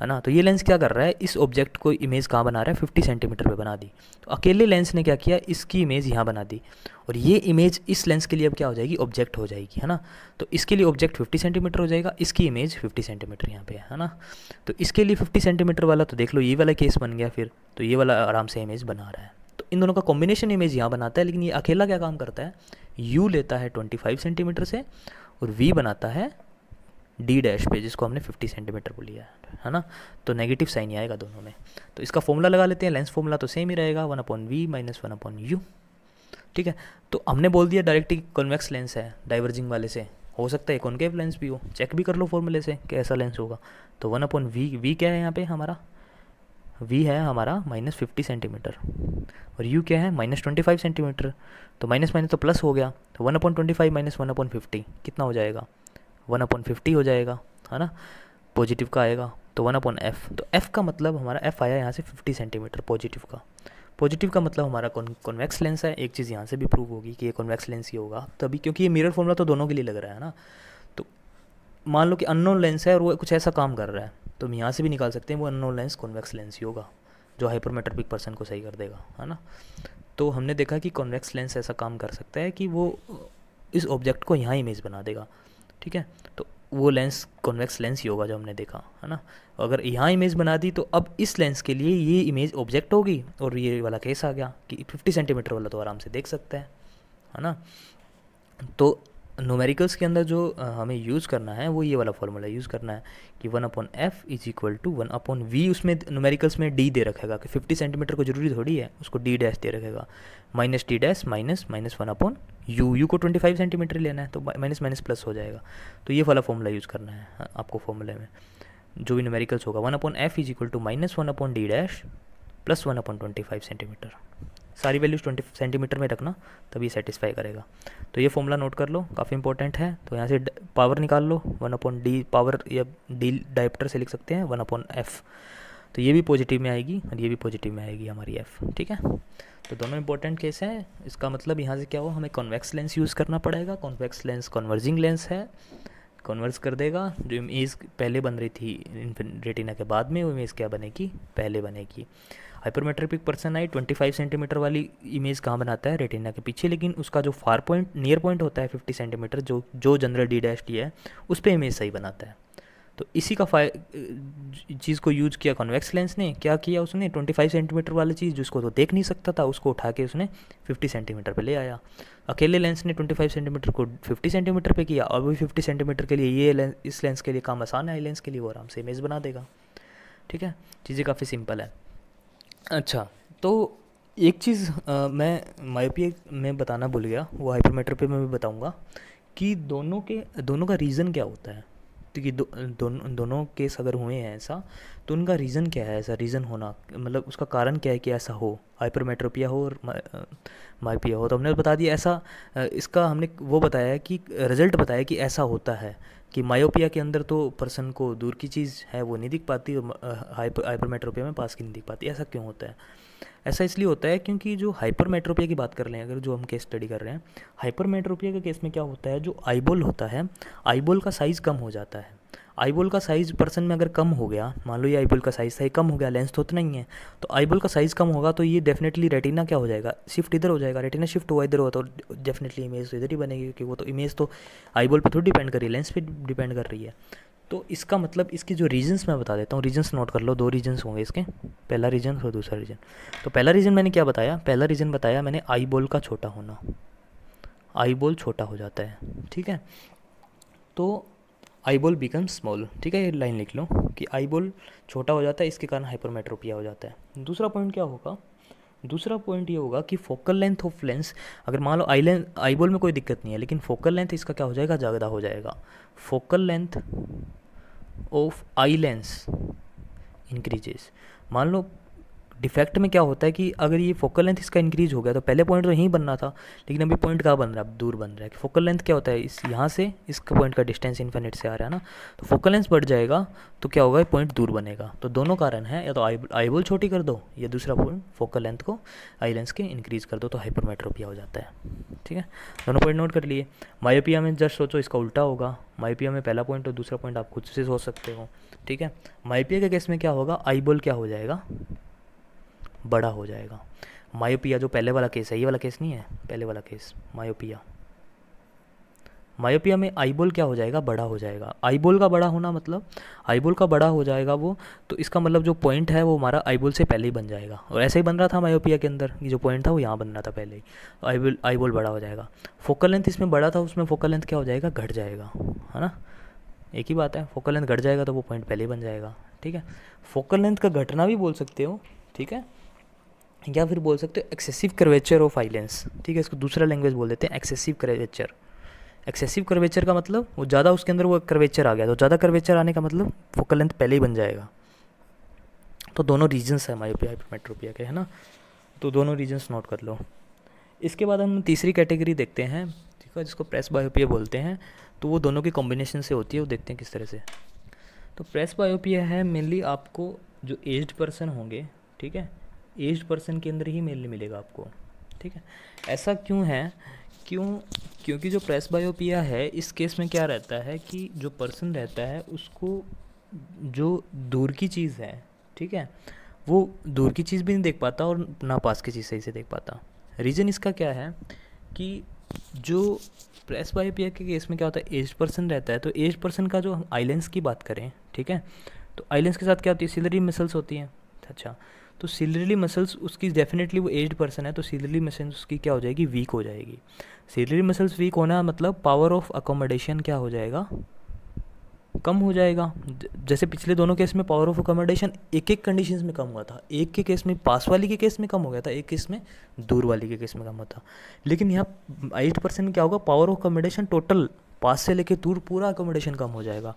है ना तो ये लेंस क्या कर रहा है इस ऑब्जेक्ट को इमेज कहाँ बना रहा है फिफ्टी सेंटीमीटर पर बना दी तो अकेले लेंस ने क्या किया इसकी इमेज यहाँ बना दी और ये इमेज इस लेंस के लिए अब क्या हो जाएगी ऑब्जेक्ट हो जाएगी है ना तो इसके लिए ऑब्जेक्ट फिफ्टी सेंटीमीटर हो जाएगा इसकी इमेज फिफ्टी सेंटीमीटर यहाँ पे है ना तो इसके लिए फिफ्टी सेंटीमीटर वाला तो देख लो ये वाला केस बन गया फिर तो ये वाला आराम से इमेज बना रहा है इन दोनों का कॉम्बिनेशन इमेज यहाँ बनाता है लेकिन ये अकेला क्या काम करता है यू लेता है ट्वेंटी फाइव सेंटीमीटर से और वी बनाता है डी डैश पे जिसको हमने 50 सेंटीमीटर को लिया है है ना तो नेगेटिव साइन ही आएगा दोनों में तो इसका फॉर्मूला लगा लेते हैं लेंस फॉर्मूला तो सेम ही रहेगा one upon V minus one upon U ठीक है तो हमने बोल दिया डायरेक्ट कॉन्वेक्स लेंस है डाइवर्जिंग वाले से हो सकता है कॉन्केव लेंस भी हो चेक भी कर लो फॉर्मूले से कि ऐसा लेंस होगा तो वन अपॉन वी वी क्या है यहाँ पे हमारा वी है हमारा माइनस फिफ्टी सेंटीमीटर और यू क्या है माइनस ट्वेंटी फाइव सेंटीमीटर तो माइनस माइनस तो प्लस हो गया तो one upon twenty five minus one upon fifty कितना हो जाएगा वन अपॉइंट फिफ्टी हो जाएगा है ना पॉजिटिव का आएगा तो वन अपॉन एफ तो एफ़ का मतलब हमारा एफ़ आया यहाँ से फिफ्टी सेंटीमीटर पॉजिटिव का पॉजिटिव का मतलब हमारा कौन कॉन्वेक्स लेंस है एक चीज़ यहाँ से भी प्रूव होगी कि ये कॉन्वेक्स लेंस ही होगा तभी क्योंकि ये मिरर फॉर्मूला तो दोनों के लिए लग रहा है ना तो मान लो कि अननोन लेंस है और वो कुछ ऐसा काम कर रहा है तो हम यहाँ से भी निकाल सकते हैं वो अननोन लेंस कॉन्वेक्स लेंस ही होगा जो हाइपरमेट्रोपिक पर्सन को सही कर देगा है ना तो हमने देखा कि कॉन्वेक्स लेंस ऐसा काम कर सकता है कि वो इस ऑब्जेक्ट को यहाँ इमेज बना देगा ठीक है तो वो लेंस कॉन्वेक्स लेंस ही होगा जो हमने देखा है ना अगर यहाँ इमेज बना दी तो अब इस लेंस के लिए ये इमेज ऑब्जेक्ट होगी और ये वाला केस आ गया कि 50 सेंटीमीटर वाला तो आराम से देख सकता है है ना तो नोमेरिकल्स के अंदर जो हमें यूज़ करना है वो ये वाला फॉर्मूला यूज़ करना है कि one upon F is equal to one upon V उसमें नोमेरिकल्स में डी दे रखेगा कि फिफ्टी सेंटीमीटर को जरूरी थोड़ी है उसको डी डैश दे रखेगा minus D dash minus minus one upon U U को ट्वेंटी फाइव सेंटीमीटर लेना है तो माइनस माइनस प्लस हो जाएगा तो ये वाला फॉर्मूला यूज़ करना है आपको फॉर्मूले में जो भी नोमेरिकल्स होगा one upon F is equal to minus one upon D dash plus one upon twenty five centimetre सारी वैल्यूज ट्वेंटी सेंटीमीटर में रखना तभी सेटिस्फाई करेगा तो ये फॉर्मूला नोट कर लो काफ़ी इंपॉर्टेंट है तो यहाँ से पावर निकाल लो वन अपॉन डी पावर या डी डायप्टर से लिख सकते हैं वन अपॉन एफ़ तो ये भी पॉजिटिव में आएगी और ये भी पॉजिटिव में आएगी हमारी एफ़ ठीक है तो दोनों इंपॉर्टेंट केस हैं इसका मतलब यहाँ से क्या हो हमें कॉन्वेक्स लेंस यूज़ करना पड़ेगा कॉन्वेक्स लेंस कॉन्वर्जिंग लेंस है कन्वर्स कर देगा जो इमेज पहले बन रही थी रेटिना के बाद में वो इमेज क्या बनेगी पहले बनेगी हाइपरमेट्रिक पर्सन आई 25 सेंटीमीटर वाली इमेज कहाँ बनाता है रेटिना के पीछे लेकिन उसका जो फार पॉइंट नियर पॉइंट होता है 50 सेंटीमीटर जो जो जनरल डी डैश टी है उस पर इमेज सही बनाता है तो इसी का फाय चीज़ को यूज किया कॉन्वेक्स लेंस ने क्या किया उसने 25 सेंटीमीटर वाली चीज़ जिसको तो देख नहीं सकता था उसको उठा के उसने 50 सेंटीमीटर पे ले आया अकेले लेंस ने 25 सेंटीमीटर को 50 सेंटीमीटर पे किया और भी 50 सेंटीमीटर के लिए ये इस लेंस के लिए काम आसान है आई लेंस के लिए वो आराम से इमेज बना देगा ठीक है चीज़ें काफ़ी सिंपल है अच्छा तो एक चीज़ मैं मायोपिया में बताना भूल गया वो हाइपरमेटर पे मैं भी बताऊँगा कि दोनों के दोनों का रीज़न क्या होता है तो कि दो, दो, दोनों केस अगर हुए हैं ऐसा तो उनका रीज़न क्या है ऐसा रीज़न होना मतलब उसका कारण क्या है कि ऐसा हो हाइपरमेट्रोपिया हो और मायोपिया हो तो हमने बता दिया ऐसा इसका हमने वो बताया कि रिज़ल्ट बताया कि ऐसा होता है कि मायोपिया के अंदर तो पर्सन को दूर की चीज़ है वो नहीं दिख पाती और हाइपर हाइपरमेट्रोपिया में पास की नहीं दिख पाती ऐसा क्यों होता है ऐसा इसलिए होता है क्योंकि जो हाइपरमेट्रोपिया की बात कर लें अगर जो हम केस स्टडी कर रहे हैं हाइपरमेट्रोपिया के केस में क्या होता है जो आईबोल होता है आईबोल का साइज़ कम हो जाता है आईबॉल का साइज़ पर्सन में अगर कम हो गया मान लो ये आईबॉल का साइज़ था कम हो गया लेंस तो उतना ही है तो आईबॉल का साइज़ कम होगा तो ये डेफिनेटली रेटिना क्या हो जाएगा शिफ्ट इधर हो जाएगा रेटिना शिफ्ट हुआ इधर हुआ तो डेफिनेटली इमेज तो इधर ही बनेगी क्योंकि वो तो इमेज तो आईबॉल पर थोड़ी डिपेंड कर रही है लेंस पर डिपेंड कर रही है तो इसका मतलब इसके जो रीजन्स मैं बता देता हूँ रीजन्स नोट कर लो दो रीजन्स होंगे इसके पहला रीजन और दूसरा रीजन तो पहला रीजन मैंने क्या बताया पहला रीजन बताया मैंने आई बॉल का छोटा होना आई बॉल छोटा हो जाता है ठीक है तो आई बॉल बिकम स्मॉल ठीक है ये लाइन लिख लो कि आई बॉल छोटा हो जाता है इसके कारण हाइपरमेट्रोपिया हो जाता है दूसरा पॉइंट क्या होगा दूसरा पॉइंट ये होगा कि फोकल लेंथ ऑफ लेंस अगर मान लो आई लें आई बॉल में कोई दिक्कत नहीं है लेकिन फोकल लेंथ इसका क्या हो जाएगा ज़्यादा हो जाएगा focal length of eye lens increases मान लो डिफेक्ट में क्या होता है कि अगर ये फोकल लेंथ इसका इंक्रीज हो गया तो पहले पॉइंट तो यहीं बनना था लेकिन अभी पॉइंट कहाँ बन रहा है अब दूर बन रहा है कि फोकल लेंथ क्या होता है इस यहाँ से इस पॉइंट का डिस्टेंस इन्फिनिट से आ रहा है ना तो फोकल लेंथ बढ़ जाएगा तो क्या होगा पॉइंट दूर बनेगा तो दोनों कारण है या तो आई बोल छोटी कर दो या दूसरा पॉइंट फोकल लेंथ को आई लेंस के इंक्रीज कर दो तो हाइपरमेट्रोपिया हो जाता है ठीक है दोनों पॉइंट नोट कर लिए मायोपिया में जस्ट सोचो इसका उल्टा होगा मायोपिया में पहला पॉइंट और दूसरा पॉइंट आप खुद से सोच सकते हो ठीक है मायोपिया के केस में क्या होगा आई बोल क्या हो जाएगा बड़ा हो जाएगा मायोपिया जो पहले वाला केस है ये वाला केस नहीं है पहले वाला केस मायोपिया मायोपिया में आईबोल क्या हो जाएगा बड़ा हो जाएगा आईबोल का बड़ा होना मतलब आईबोल का बड़ा हो जाएगा वो तो इसका मतलब जो पॉइंट है वो हमारा आईबोल से पहले ही बन जाएगा और ऐसे ही बन रहा था मायोपिया के अंदर कि जो पॉइंट था वो यहाँ बन रहा था पहले ही आईबोल आईबोल बड़ा हो जाएगा फोकल लेंथ इसमें बड़ा था उसमें फोकल लेंथ क्या हो जाएगा घट जाएगा है ना एक ही बात है फोकल लेंथ घट जाएगा तो वो पॉइंट पहले ही बन जाएगा ठीक है फोकल लेंथ का घटना भी बोल सकते हो ठीक है या फिर बोल सकते हो एक्सेसिव कर्वेचर ऑफ आइलेंस ठीक है इसको दूसरा लैंग्वेज बोल देते हैं एक्सेसिव कर्वेचर एक्सेसिव कर्वेचर का मतलब वो ज़्यादा उसके अंदर वो कर्वेचर आ गया तो ज़्यादा कर्वेचर आने का मतलब फोकल लेंथ पहले ही बन जाएगा तो दोनों रीजन्स है मायोपिया हाइपरमेट्रोपिया के है ना तो दोनों रीजन्स नोट कर लो इसके बाद हम तीसरी कैटेगरी देखते हैं ठीक है जिसको प्रेस बायोपिया बोलते हैं तो वो दोनों के कॉम्बिनेशन से होती है वो देखते हैं किस तरह से तो प्रेस बायोपिया है मेनली आपको जो एज्ड पर्सन होंगे ठीक है एज पर्सन के अंदर ही मेल मिलेगा आपको ठीक है ऐसा क्यों है क्यों क्योंकि जो प्रेस बायोपिया है इस केस में क्या रहता है कि जो पर्सन रहता है उसको जो दूर की चीज़ है ठीक है वो दूर की चीज़ भी नहीं देख पाता और ना पास की चीज़ सही से देख पाता रीज़न इसका क्या है कि जो प्रेस बायोपिया के केस में क्या होता है एज पर्सन रहता है तो एज पर्सन का जो हम आईलेंस की बात करें ठीक है तो आईलेंस के साथ क्या होती है सिलरी मिसल्स होती हैं अच्छा तो सिलरली मसल्स उसकी डेफिनेटली वो एज्ड पर्सन है तो सिलरली मसल्स उसकी क्या हो जाएगी वीक हो जाएगी सिलरी मसल्स वीक होना मतलब पावर ऑफ अकोमोडेशन क्या हो जाएगा कम हो जाएगा जैसे पिछले दोनों केस में पावर ऑफ अकोमोडेशन एक एक कंडीशंस में कम हुआ था एक के केस में पास वाली के केस में कम हो गया था एक केस में दूर वाली के केस में कम हुआ था लेकिन यहाँ एट परसेंट क्या होगा पावर ऑफ अकोमोडेशन टोटल पास से लेके दूर पूरा अकोमोडेशन कम हो जाएगा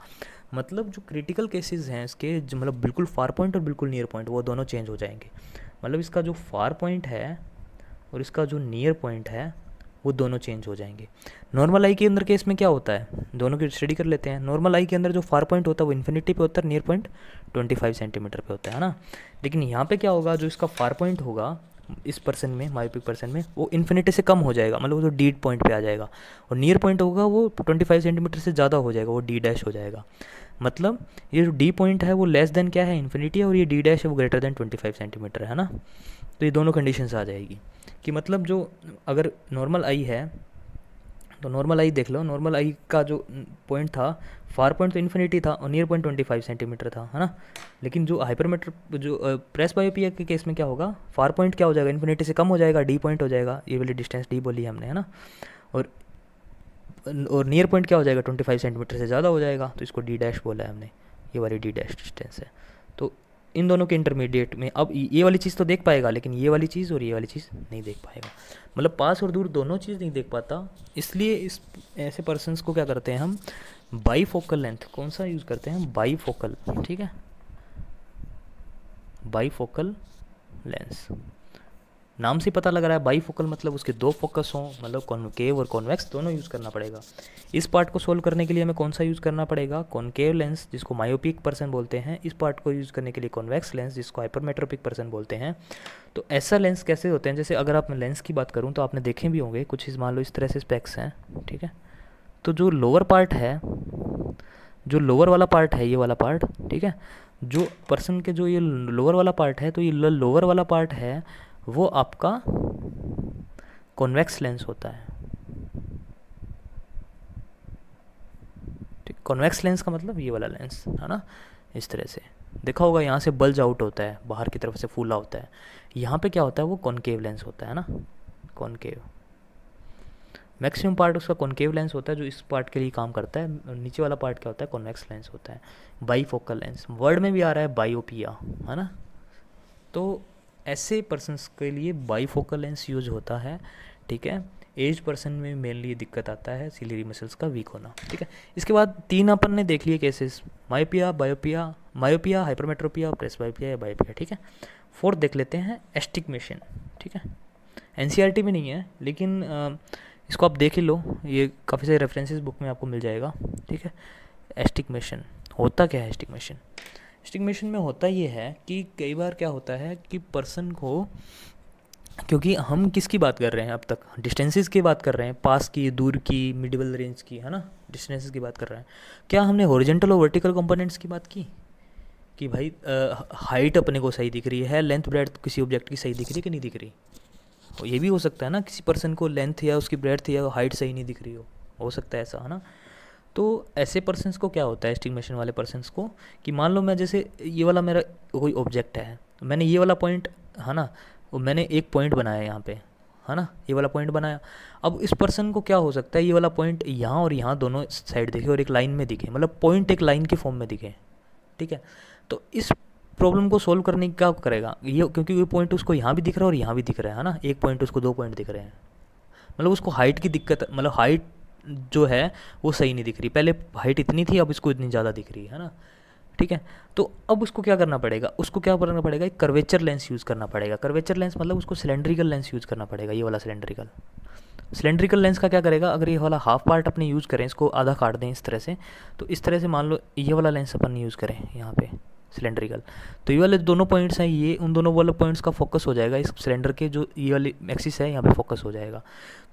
मतलब जो क्रिटिकल केसेस हैं इसके मतलब बिल्कुल फार पॉइंट और बिल्कुल नियर पॉइंट वो दोनों चेंज हो जाएंगे मतलब इसका जो फार पॉइंट है और इसका जो नियर पॉइंट है वो दोनों चेंज हो जाएंगे नॉर्मल आई के अंदर केस में क्या होता है दोनों की स्टडी कर लेते हैं नॉर्मल आई के अंदर जो फार पॉइंट होता है वो इन्फिनिटी पे होता है नियर पॉइंट 25 सेंटीमीटर पे होता है ना लेकिन यहाँ पे क्या होगा जो इसका फार पॉइंट होगा इस पर्सन में मायोपिक पर्सन में वो इन्फिनिटी से कम हो जाएगा मतलब वो तो डी पॉइंट पे आ जाएगा और नियर पॉइंट होगा वो 25 सेंटीमीटर से ज़्यादा हो जाएगा वो डी डैश हो जाएगा मतलब ये जो डी पॉइंट है वो लेस देन क्या है इन्फिनिटी और ये डी डैश है वो ग्रेटर देन 25 सेंटीमीटर है ना तो ये दोनों कंडीशंस आ जाएगी कि मतलब जो अगर नॉर्मल आई है तो नॉर्मल आई देख लो नॉर्मल आई का जो पॉइंट था फार पॉइंट तो इन्फिनिटी था और near point twenty five centimetre था है ना लेकिन जो हाइपरमीटर जो प्रेस बायोपिया के केस में क्या होगा फार पॉइंट क्या हो जाएगा इन्फिनिटी से कम हो जाएगा डी पॉइंट हो जाएगा ये वाली डिस्टेंस डी बोली हमने है ना और और नियर पॉइंट क्या हो जाएगा ट्वेंटी फाइव सेंटीमीटर से ज़्यादा हो जाएगा तो इसको डी डैश बोला है हमने ये वाली डी डैश डिस्टेंस है तो इन दोनों के इंटरमीडिएट में अब ये वाली चीज़ तो देख पाएगा लेकिन ये वाली चीज़ और ये वाली चीज़ नहीं देख पाएगा मतलब पास और दूर दोनों चीज़ नहीं देख पाता इसलिए इस ऐसे पर्सनस को क्या करते हैं हम बाई फोकल लेंथ कौन सा यूज़ करते हैं बाई फोकल ठीक है बाई फोकल लेंस नाम से पता लग रहा है बाई फोकल मतलब उसके दो फोकस हों मतलब कॉन्केव और कॉन्वेक्स दोनों यूज़ करना पड़ेगा इस पार्ट को सोल्व करने के लिए हमें कौन सा यूज़ करना पड़ेगा कॉन्केव लेंस जिसको मायोपिक पर्सन बोलते हैं इस पार्ट को यूज़ करने के लिए कॉन्वेक्स लेंस जिसको हाइपरमेट्रोपिक पर्सन बोलते हैं तो ऐसा लेंस कैसे होते हैं जैसे अगर आप लेंस की बात करूँ तो आपने देखे भी होंगे कुछ इस मान लो इस तरह से स्पेक्स हैं ठीक है तो जो लोअर पार्ट है जो लोअर वाला पार्ट है ये वाला पार्ट ठीक है जो पर्सन के जो ये लोअर वाला पार्ट है तो ये लोअर वाला पार्ट है वो आपका कॉन्वेक्स लेंस होता है कॉन्वेक्स लेंस का मतलब ये वाला लेंस है ना इस तरह से देखा होगा यहाँ से बल्ज आउट होता है बाहर की तरफ से फूला होता है यहाँ पे क्या होता है वो कॉन्केव लेंस होता है ना कॉन्केव मैक्सिमम पार्ट उसका कॉन्केव लेंस होता है जो इस पार्ट के लिए काम करता है नीचे वाला पार्ट क्या होता है कॉन्वेक्स लेंस होता है बाई फोकल लेंस वर्ड में भी आ रहा है बायोपिया है ना तो ऐसे पर्सनस के लिए बाईफोकल लेंस यूज होता है ठीक है एज पर्सन में मेनली दिक्कत आता है सिलेरी मसल्स का वीक होना ठीक है इसके बाद तीन अपन ने देख लिए cases myopia biopia myopia hypermetropia biopia या बायोपिया ठीक है फोर्थ देख लेते हैं एस्टिकमेशन ठीक है एन में e नहीं है लेकिन आ, इसको आप देख ही लो ये काफ़ी सारे रेफरेंसेज बुक में आपको मिल जाएगा ठीक है एस्टिकमेशन होता क्या है एस्टिकमेशन स्टिगमेशन में होता ये है कि कई बार क्या होता है कि पर्सन को क्योंकि हम किसकी बात कर रहे हैं अब तक डिस्टेंसेस की बात कर रहे हैं पास की दूर की मिडिबल रेंज की है ना डिस्टेंसेस की बात कर रहे हैं क्या हमने हॉरिजेंटल और वर्टिकल कंपोनेंट्स की बात की कि भाई हाइट अपने को सही दिख रही है लेंथ ब्रेड किसी ऑब्जेक्ट की सही दिख रही है कि नहीं दिख रही और तो ये भी हो सकता है ना किसी पर्सन को लेंथ या उसकी ब्रेड या हाइट सही नहीं दिख रही हो हो सकता है ऐसा है ना तो ऐसे पर्सनस को क्या होता है एस्टिमेशन वाले पर्सनस को कि मान लो मैं जैसे ये वाला मेरा कोई ऑब्जेक्ट है तो मैंने ये वाला पॉइंट है हाँ ना मैंने एक पॉइंट बनाया यहाँ पे है हाँ ना ये वाला पॉइंट बनाया अब इस पर्सन को क्या हो सकता है ये वाला पॉइंट यहाँ और यहाँ दोनों साइड दिखे और एक लाइन में दिखे मतलब पॉइंट एक लाइन के फॉर्म में दिखे ठीक है तो इस प्रॉब्लम को सोल्व करने की क्या करेगा ये क्योंकि ये पॉइंट उसको यहाँ भी दिख रहा है और यहाँ भी दिख रहा है हाँ ना एक पॉइंट उसको दो पॉइंट दिख रहे हैं मतलब उसको हाइट की दिक्कत मतलब हाइट जो है वो सही नहीं दिख रही पहले हाइट इतनी थी अब इसको इतनी ज़्यादा दिख रही है ना ठीक है तो अब उसको क्या करना पड़ेगा उसको क्या करना पड़ेगा एक कर्वेचर लेंस यूज़ करना पड़ेगा कर्वेचर लेंस मतलब उसको सिलेंड्रिकल लेंस यूज़ करना पड़ेगा ये वाला सिलेंड्रिकल सिलेंड्रिकल लेंस का क्या करेगा अगर ये वाला हाफ पार्ट अपने यूज़ करें इसको आधा काट दें इस तरह से तो इस तरह से मान लो ये वाला लेंस अपन यूज़ करें यहाँ पर सिलेंड्रिकल तो ये वाले दोनों पॉइंट्स हैं ये उन दोनों वाले पॉइंट्स का फोकस हो जाएगा इस सिलेंडर के जो ये वाली एक्सिस है यहाँ पे फोकस हो जाएगा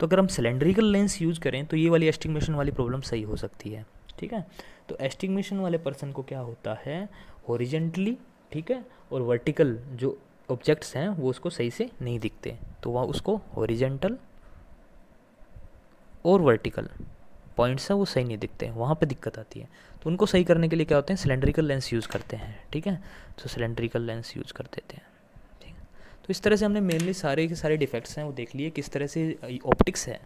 तो अगर हम सिलेंड्रिकल लेंस यूज़ करें तो ये वाली एस्टिमेशन वाली प्रॉब्लम सही हो सकती है ठीक है तो एस्टिमेशन वाले पर्सन को क्या होता है ओरिजेंटली ठीक है और वर्टिकल जो ऑब्जेक्ट्स हैं वो उसको सही से नहीं दिखते तो वह उसको ओरिजेंटल और वर्टिकल पॉइंट्स हैं वो सही नहीं दिखते हैं वहाँ पर दिक्कत आती है तो उनको सही करने के लिए क्या होते हैं सिलेंड्रिकल लेंस यूज़ करते हैं ठीक है तो सिलेंड्रिकल लेंस यूज़ कर देते हैं ठीक है तो इस तरह से हमने मेनली सारे के सारे डिफेक्ट्स हैं वो देख लिए किस तरह से ऑप्टिक्स है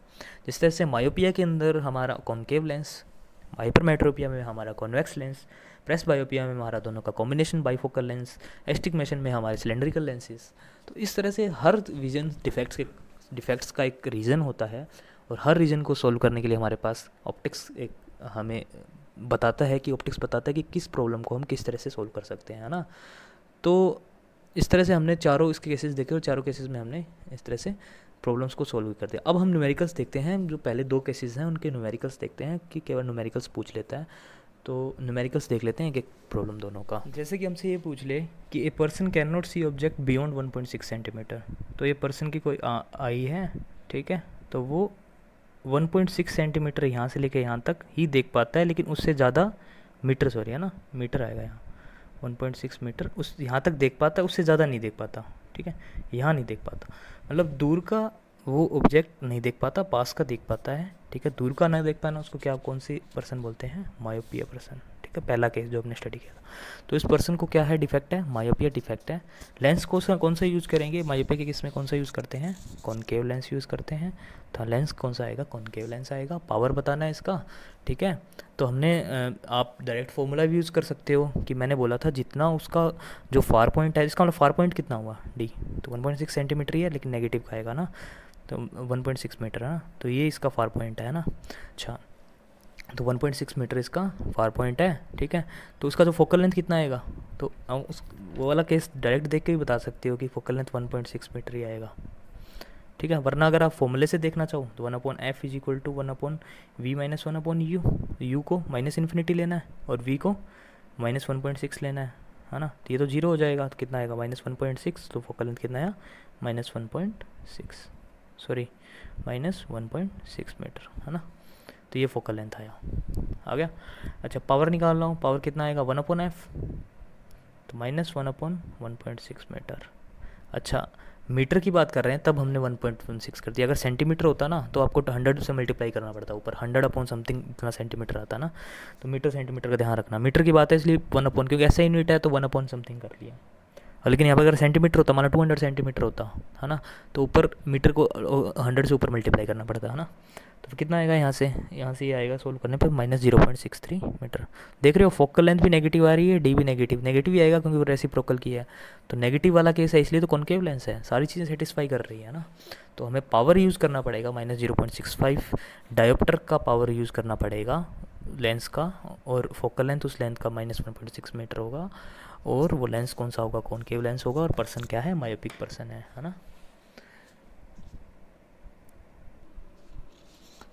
जिस तरह से मायोपिया के अंदर हमारा कॉन्केव लेंस हाइपरमेट्रोपिया में हमारा कॉन्वेक्स लेंस प्रेस बायोपिया में हमारा दोनों का कॉम्बिनेशन बाइफोकल लेंस एस्टिकमेशन में हमारे सिलेंड्रिकल लेंसेज तो इस तरह से हर विजन डिफेक्ट्स के डिफेक्ट्स का एक रीज़न होता है और हर रीजन को सॉल्व करने के लिए हमारे पास ऑप्टिक्स एक हमें बताता है कि ऑप्टिक्स बताता है कि किस प्रॉब्लम को हम किस तरह से सॉल्व कर सकते हैं है ना तो इस तरह से हमने चारों इसके केसेस देखे और चारों केसेस में हमने इस तरह से प्रॉब्लम्स को सॉल्व कर दिया अब हम न्यूमेरिकल्स देखते हैं जो पहले दो केसेस हैं उनके न्यूमेरिकल्स देखते हैं कि केवल न्यूमेरिकल्स पूछ लेता है तो न्यूमेरिकल्स देख लेते हैं एक एक प्रॉब्लम दोनों का जैसे कि हमसे ये पूछ ले कि a person can not see object beyond 1.6 centimetre तो ये पर्सन की कोई आ, आई है ठीक है तो वो 1.6 सेंटीमीटर यहाँ से लेकर यहाँ तक ही देख पाता है लेकिन उससे ज़्यादा मीटर सॉरी है ना मीटर आएगा यहाँ 1.6 मीटर उस यहाँ तक देख पाता है उससे ज़्यादा नहीं देख पाता ठीक है यहाँ नहीं देख पाता मतलब दूर का वो ऑब्जेक्ट नहीं देख पाता पास का देख पाता है ठीक है दूर का ना देख पाना उसको क्या कौन सी पर्सन बोलते हैं मायोपिया पर्सन ठीक है पहला केस जो हमने स्टडी किया था तो इस पर्सन को क्या है डिफेक्ट है मायोपिया डिफेक्ट है लेंस को कौन सा यूज़ करेंगे मायोपिया के किस में कौन सा यूज़ करते हैं कॉनकेव लेंस यूज़ करते हैं तो लेंस कौन सा आएगा कॉनकेव लेंस आएगा पावर बताना है इसका ठीक है तो हमने आप डायरेक्ट फॉर्मूला भी यूज़ कर सकते हो कि मैंने बोला था जितना उसका जो फार पॉइंट है इसका मतलब फार पॉइंट कितना हुआ डी तो वन पॉइंट सिक्स सेंटीमीटर ही है लेकिन नेगेटिव का आएगा ना तो वन पॉइंट सिक्स मीटर है ना तो ये इसका फार पॉइंट है ना अच्छा तो 1.6 मीटर इसका फार पॉइंट है ठीक है तो उसका जो फोकल लेंथ कितना आएगा तो उस वो वाला केस डायरेक्ट देख के भी बता सकते हो कि फोकल लेंथ 1.6 मीटर ही आएगा ठीक है वरना अगर आप फॉर्मूले से देखना चाहो तो one upon F is equal to one upon V minus one upon U U को माइनस इन्फिनिटी लेना है और वी को माइनस वन पॉइंट सिक्स लेना है है ना तो ये तो जीरो हो जाएगा तो कितना आएगा माइनस वन पॉइंट सिक्स तो फोकल लेंथ कितना आया minus one point six sorry minus one point six metre है ना तो ये फोकल लेंथ आया आ गया अच्छा पावर निकाल रहा हूँ पावर कितना आएगा वन अपॉन एफ तो minus one upon one point six metre अच्छा मीटर की बात कर रहे हैं तब हमने वन पॉइंट वन सिक्स कर दिया अगर सेंटीमीटर होता ना तो आपको हंड्रेड से मल्टीप्लाई करना पड़ता ऊपर हंड्रेड अपॉन समथिंग इतना सेंटीमीटर आता ना तो मीटर सेंटीमीटर का ध्यान रखना मीटर की बात है इसलिए वन अपॉन क्योंकि ऐसा यूनिट है तो वन अपॉन समथिंग कर लिया लेकिन यहाँ पर अगर सेंटीमीटर होता माना टू हंड्रेड सेंटीमीटर होता है ना तो ऊपर मीटर को हंड्रेड से ऊपर मल्टीप्लाई करना पड़ता है ना तो कितना आएगा यहाँ से यहाँ से ये यह आएगा सोल्व करने पर minus zero point six three metre देख रहे हो फोकल लेंथ भी नेगेटिव आ रही है डी भी नेगेटिव नेगेटिव ही आएगा क्योंकि वो रेसी प्रोकल की है तो नेगेटिव वाला केस है इसलिए तो कॉन्केव लेंस है सारी चीज़ें सेटिस्फाई कर रही है ना तो हमें पावर यूज़ करना पड़ेगा minus zero point six five dioptre का पावर यूज़ करना पड़ेगा लेंस का और फोकल लेंथ उस लेंथ का minus one point six metre होगा और वो लेंस कौन सा होगा कौन केव लेंस होगा और पर्सन क्या है मायोपिक पर्सन है है ना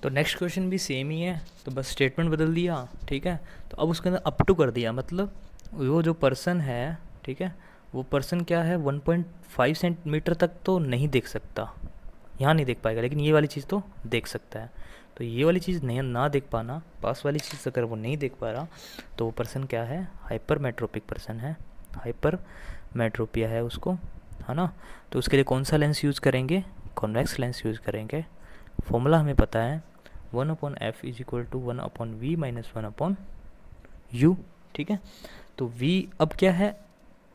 तो नेक्स्ट क्वेश्चन भी सेम ही है तो बस स्टेटमेंट बदल दिया ठीक है तो अब उसके अंदर अप टू कर दिया मतलब वो जो पर्सन है ठीक है वो पर्सन क्या है 1.5 सेंटीमीटर तक तो नहीं देख सकता यहाँ नहीं देख पाएगा लेकिन ये वाली चीज़ तो देख सकता है तो ये वाली चीज़ नहीं ना देख पाना पास वाली चीज़ अगर वो नहीं देख पा रहा तो वो पर्सन क्या है हाइपर मेट्रोपिक पर्सन है हाइपर मेट्रोपिया है उसको है ना तो उसके लिए कौन सा लेंस यूज़ करेंगे कॉन्वेक्स लेंस यूज़ करेंगे फॉर्मूला हमें पता है one upon F is equal to one upon V minus one upon U ठीक है तो वी अब क्या है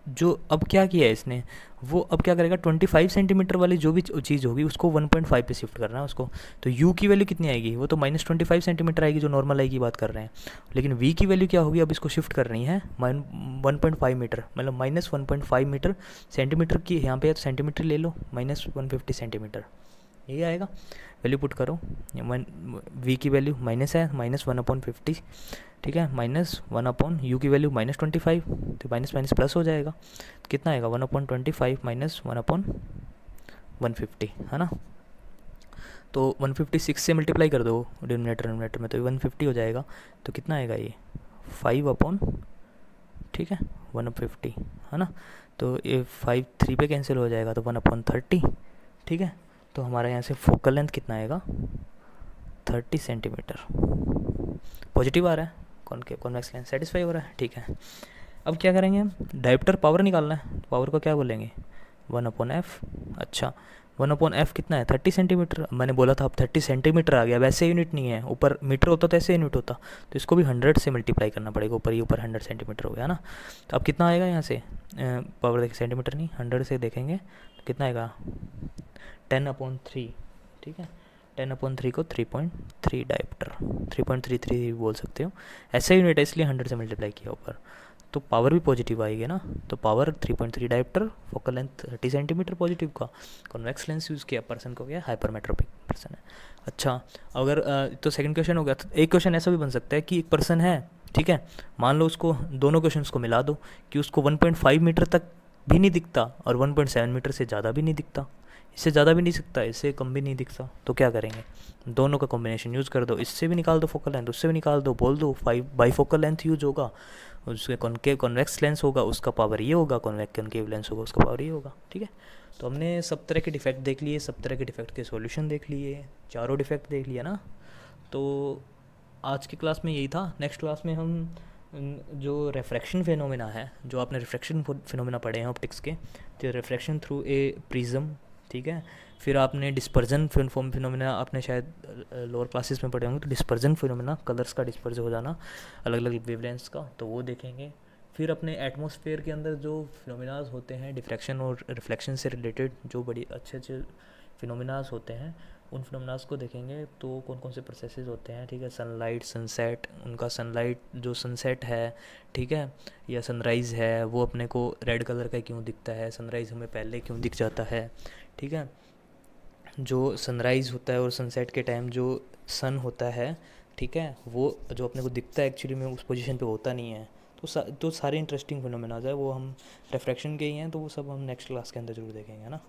जो अब क्या किया है इसने वो अब क्या करेगा 25 सेंटीमीटर वाली जो भी चीज़ होगी उसको 1.5 पे शिफ्ट करना है उसको तो u की वैल्यू कितनी आएगी वो तो माइनस ट्वेंटी सेंटीमीटर आएगी जो नॉर्मल आई की बात कर रहे हैं लेकिन v की वैल्यू क्या होगी अब इसको शिफ्ट करनी है वन मीटर मतलब माइनस वन मीटर सेंटीमीटर की यहाँ पे सेंटीमीटर ले लो माइनस सेंटीमीटर ये आएगा वैल्यू पुट करो वन वी की वैल्यू माइनस है माइनस वन अपॉन फिफ्टी ठीक है माइनस वन अपॉन यू की वैल्यू माइनस ट्वेंटी फाइव तो माइनस माइनस प्लस हो जाएगा तो कितना आएगा one upon twenty five minus one upon one fifty है ना तो वन फिफ्टी सिक्स से मल्टीप्लाई कर दो डिनोमिनेटर डिनोमिनेटर में तो वन फिफ्टी हो जाएगा तो कितना आएगा ये फाइव अपॉन ठीक है वन अप फिफ्टी है ना तो ये फाइव थ्री पे कैंसिल हो जाएगा तो वन अपॉन थर्टी ठीक है तो हमारा यहाँ से फोकल लेंथ कितना आएगा थर्टी सेंटीमीटर पॉजिटिव आ रहा है कौन के कॉन्वेक्स लेंस सेटिस्फाई हो रहा है ठीक है अब क्या करेंगे हम डायप्टर पावर निकालना है पावर को क्या बोलेंगे वन अपॉन एफ अच्छा वन अपॉन एफ कितना है थर्टी सेंटीमीटर मैंने बोला था अब थर्टी सेंटीमीटर आ गया वैसे यूनिट नहीं है ऊपर मीटर होता तो ऐसे यूनिट होता तो इसको भी हंड्रेड से मल्टीप्लाई करना पड़ेगा ऊपर ही ऊपर हंड्रेड सेंटीमीटर हो गया ना तो अब कितना आएगा यहाँ से पावर देखिए सेंटीमीटर नहीं हंड्रेड से देखेंगे तो कितना आएगा टेन अपॉन थ्री ठीक है टेन अपॉन थ्री को three point three dioptre three point three three बोल सकते हो ऐसा यूनिट है इसलिए हंड्रेड से मल्टीप्लाई किया ऊपर तो पावर भी पॉजिटिव आएगी ना तो power three point three dioptre focal length thirty centimetre positive का कॉन्वेक्स लेंस यूज़ किया पर्सन को हाइपर हाइपरमेट्रोपिक पर्सन है अच्छा अगर तो सेकंड क्वेश्चन हो गया तो एक क्वेश्चन ऐसा भी बन सकता है कि एक पर्सन है ठीक है मान लो उसको दोनों क्वेश्चन को मिला दो कि उसको 1.5 मीटर तक भी नहीं दिखता और 1.7 मीटर से ज़्यादा भी नहीं दिखता इससे ज़्यादा भी नहीं दिखता इससे कम भी नहीं दिखता तो क्या करेंगे दोनों का कॉम्बिनेशन यूज़ कर दो इससे भी निकाल दो फोकल लेंथ उससे भी निकाल दो बोल दो five by focal length use होगा उसके कॉनकेव कॉन्वेक्स लेंस होगा उसका पावर ये होगा कॉन्वेक्स कॉनकेव लेंस होगा उसका पावर ये होगा ठीक है तो हमने सब तरह के डिफेक्ट देख लिए सब तरह के डिफेक्ट के सॉल्यूशन देख लिए चारों डिफेक्ट देख लिया ना तो आज की क्लास में यही था नेक्स्ट क्लास में हम जो रेफ्रैक्शन फिनोमेना है जो आपने रिफ्रैक्शन फिनोमेना पढ़े हैं ऑप्टिक्स के तो रेफ्रैक्शन थ्रू ए प्रिज्म ठीक है फिर आपने डिस्पर्जन फिनफॉर्म फिनोमिना आपने शायद लोअर क्लासेस में पढ़े होंगे तो डिस्पर्जन फिनोमिना कलर्स का डिस्पर्ज हो जाना अलग अलग वेवलेंस का तो वो देखेंगे फिर अपने एटमोसफेयर के अंदर जो फिनोमिनाज होते हैं डिफ्रैक्शन और रिफ्लेक्शन से रिलेटेड जो बड़ी अच्छे अच्छे फिनोमिनाज होते हैं उन फिनोमिनाज को देखेंगे तो कौन कौन से प्रोसेसेस होते हैं ठीक है सनलाइट सनसेट उनका सनलाइट जो सनसेट है ठीक है या सनराइज़ है वो अपने को रेड कलर का क्यों दिखता है सनराइज़ हमें पहले क्यों दिख जाता है ठीक है जो सनराइज़ होता है और सनसेट के टाइम जो सन होता है ठीक है वो जो अपने को दिखता है एक्चुअली में उस पोजीशन पे होता नहीं है तो सा, तो सारे इंटरेस्टिंग फिनोमेनाज है वो हम रिफ्रैक्शन के ही हैं तो वो सब हम नेक्स्ट क्लास के अंदर जरूर देखेंगे ना